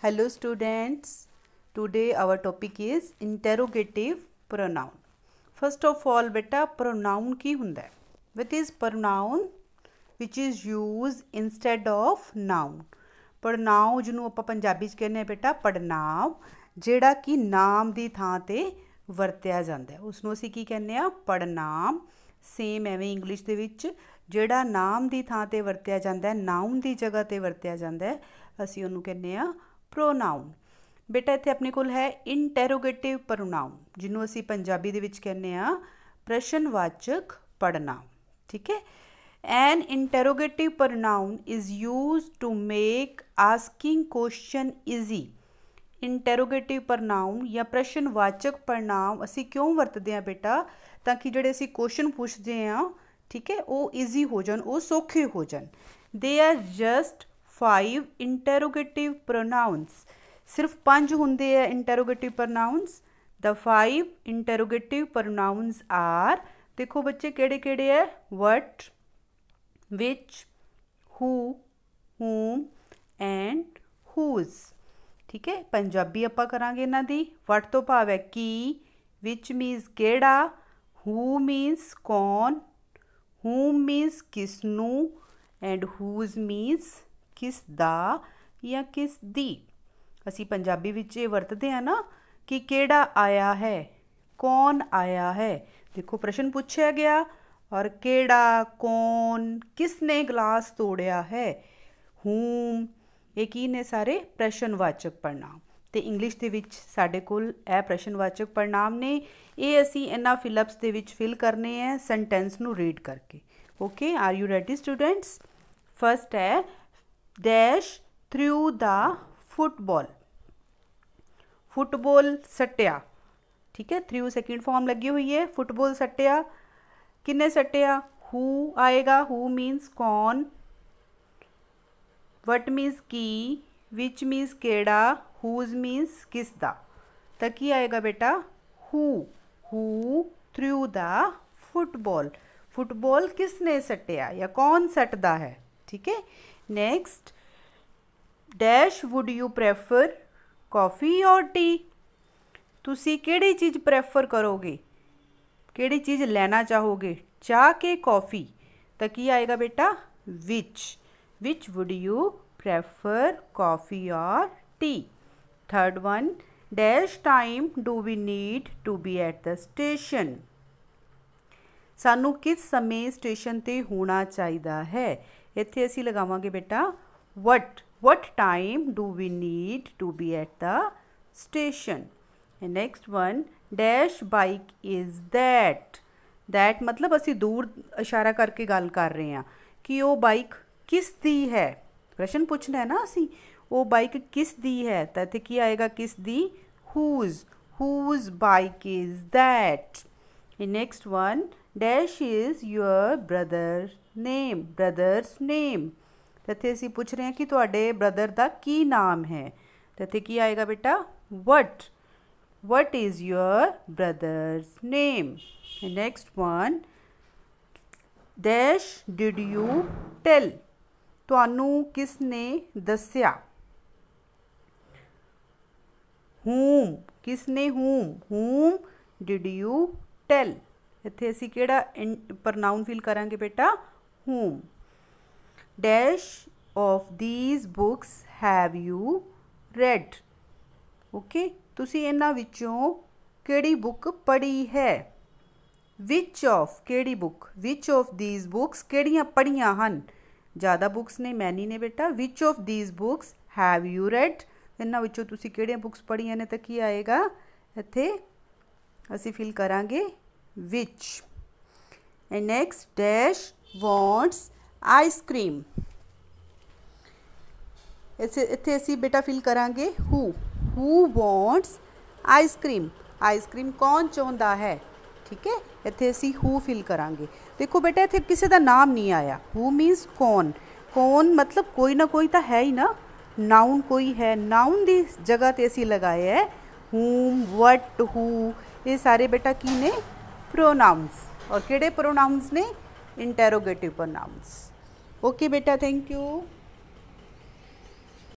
Hello students. Today our topic is interrogative pronoun. First of all beta pronoun ਕੀ ਹੁੰਦਾ ਹੈ? What is pronoun which is used instead of noun. ਪ੍ਰਣਾਉ ਜਿਹਨੂੰ ਆਪਾਂ ਪੰਜਾਬੀ ਚ ਕਹਿੰਦੇ ਆ ਬੇਟਾ ਪੜਨਾਵ ਜਿਹੜਾ ਕਿ ਨਾਮ ਦੀ ਥਾਂ ਤੇ ਵਰਤਿਆ ਜਾਂਦਾ ਹੈ ਉਸ ਨੂੰ ਅਸੀਂ ਕੀ ਕਹਿੰਦੇ ਆ ਪੜਨਾਮ ਸੇਮ ਐਵੇਂ ਇੰਗਲਿਸ਼ ਦੇ ਵਿੱਚ ਜਿਹੜਾ ਨਾਮ ਦੀ ਥਾਂ ਤੇ ਵਰਤਿਆ ਜਾਂਦਾ ਹੈ ਨਾਉਨ ਦੀ ਜਗ੍ਹਾ ਤੇ ਵਰਤਿਆ ਜਾਂਦਾ ਹੈ ਅਸੀਂ ਉਹਨੂੰ ਕਹਿੰਦੇ ਆ ਪ੍ਰੋਨਾਉਨ ਬੇਟਾ ਇੱਥੇ ਆਪਣੇ ਕੋਲ ਹੈ ਇੰਟਰੋਗੇਟਿਵ ਪ੍ਰੋਨਾਉਨ ਜਿਹਨੂੰ ਅਸੀਂ ਪੰਜਾਬੀ ਦੇ ਵਿੱਚ ਕਹਿੰਦੇ ਆ ਪ੍ਰਸ਼ਨਵਾਚਕ ਪੜਨਾ ਠੀਕ ਹੈ an interrogative pronoun is used to make asking question easy interrogative pronoun ਜਾਂ ਪ੍ਰਸ਼ਨਵਾਚਕ ਪ੍ਰਨਾਮ ਅਸੀਂ ਕਿਉਂ ਵਰਤਦੇ ਆ ਬੇਟਾ ਤਾਂ ਕਿ ਜਿਹੜੇ ਅਸੀਂ ਕੁਐਸਚਨ ਪੁੱਛਦੇ ਆ ਠੀਕ ਹੈ ਉਹ ਈਜ਼ੀ ਹੋ ਜਾਣ ਉਹ ਸੌਖੇ ਹੋ ਜਾਣ ਦੇ are just five interrogative pronouns सिर्फ पांच होंगे है interrogative pronouns the five interrogative pronouns are देखो बच्चे केड़े केड़े है what which who whom and whose ठीक है पंजाबी आप करा ਇਹਨਾਂ ਦੀ ਵਟ ਤੋਂ ਭਾਵ ਹੈ ਕੀ ਵਿਚ ਮੀਨਸ ਕਿਹੜਾ ਹੂ ਮੀਨਸ ਕੌਣ ਹੂਮ ਮੀਨਸ ਕਿਸ ਨੂੰ ਐਂਡ ਕਿਸ ਦਾ ਜਾਂ ਕਿਸ ਦੀ ਅਸੀਂ ਪੰਜਾਬੀ ਵਿੱਚ ਇਹ ਵਰਤਦੇ ਆ ਨਾ ਕਿ ਕਿਹੜਾ ਆਇਆ ਹੈ ਕੌਣ ਆਇਆ ਹੈ ਦੇਖੋ ਪ੍ਰਸ਼ਨ ਪੁੱਛਿਆ ਗਿਆ ਔਰ ਕਿਹੜਾ ਕੌਣ ਕਿਸ ਨੇ ਗਲਾਸ ਤੋੜਿਆ ਹੈ ਹੂਮ ਇਹ ਕੀ ਨੇ ਸਾਰੇ ਪ੍ਰਸ਼ਨਵਾਚਕ ਪੜਨਾਮ ਤੇ ਇੰਗਲਿਸ਼ ਦੇ ਵਿੱਚ ਸਾਡੇ ਕੋਲ ਇਹ ਪ੍ਰਸ਼ਨਵਾਚਕ ਪੜਨਾਮ ਨੇ ਇਹ ਅਸੀਂ ਇਹਨਾਂ ਫਿਲਪਸ ਦੇ ਵਿੱਚ ਫਿਲ ਕਰਨੇ ਹੈ ਸੈਂਟੈਂਸ ਨੂੰ ਰੀਡ ਕਰਕੇ okay are you ready students first ਹੈ dash threw the football football सट्टिया ठीक है थ्रू सेकेंड फॉर्म लगी हुई है फुटबॉल सट्टिया किन्ने सट्टिया हु आएगा हु मीन्स कौन वट मीन्स की विच मीन्स केड़ा हुज मीन्स किस दा तक ही आएगा बेटा who who threw the football football किसने सट्टिया या कौन सटदा है ठीक है next dash would you prefer coffee और टी तुम कि चीज़ प्रेफर करोगे कि चीज़ लेना चाहोगे चाह के कॉफ़ी तो की आएगा बेटा which which would you prefer coffee और tea third one dash time do we need to be at the station सानू किस समय स्टेशन पर होना चाहिए है इतने असी लगावे बेटा what what time do we need to be at the station next one dash bike is that that मतलब असी दूर इशारा करके गल कर रहे हैं कि वह बाइक किस दी है प्रश्न पूछना है ना असी वो बाइक किस दी है तो इतने की आएगा किस दी whose whose bike is that next one dash is your brother name brother's name तथे असं पूछ रहे हैं कि थोड़े ब्रदर का की नाम है तथे की आएगा बेटा what what is your brother's name next one dash did you tell थानू किसने दसिया हूम किसने whom whom did you tell इतने असी कि प्रनाउन फील करा बेटा whom dash of these books have you read okay ਤੁਸੀਂ ਇਹਨਾਂ ਵਿੱਚੋਂ ਕਿਹੜੀ ਬੁੱਕ ਪੜ੍ਹੀ ਹੈ ਵਿਚ ਆਫ ਕਿਹੜੀ book which of these books ਕਿਹੜੀਆਂ ਪੜ੍ਹੀਆਂ ਹਨ ਜ਼ਿਆਦਾ ਬੁੱਕਸ ਨੇ ਮੈਨੀ ਨੇ ਬੇਟਾ which of these books have you read ਇਹਨਾਂ ਵਿੱਚੋਂ ਤੁਸੀਂ ਕਿਹੜੀਆਂ ਬੁੱਕਸ ਪੜ੍ਹੀਆਂ ਨੇ ਤਾਂ ਕੀ ਆਏਗਾ ਇੱਥੇ ਅਸੀਂ ਫਿਲ ਕਰਾਂਗੇ which and next dash wants ice cream इतने असी बेटा फिल करा who who wants ice cream ice cream कौन चाहता है ठीक है इतने असी who फिल करा देखो बेटा इतने किसी का नाम नहीं आया who means कौन कौन मतलब कोई ना कोई तो है ही ना नाउन कोई है नाउन की जगह पर असी लगाए है whom what who ये सारे बेटा की ने प्रोनाउंस और किड़े प्रोनाउंस ने इंटेरोगेटिव प्रनाउंस ओके बेटा थैंक यू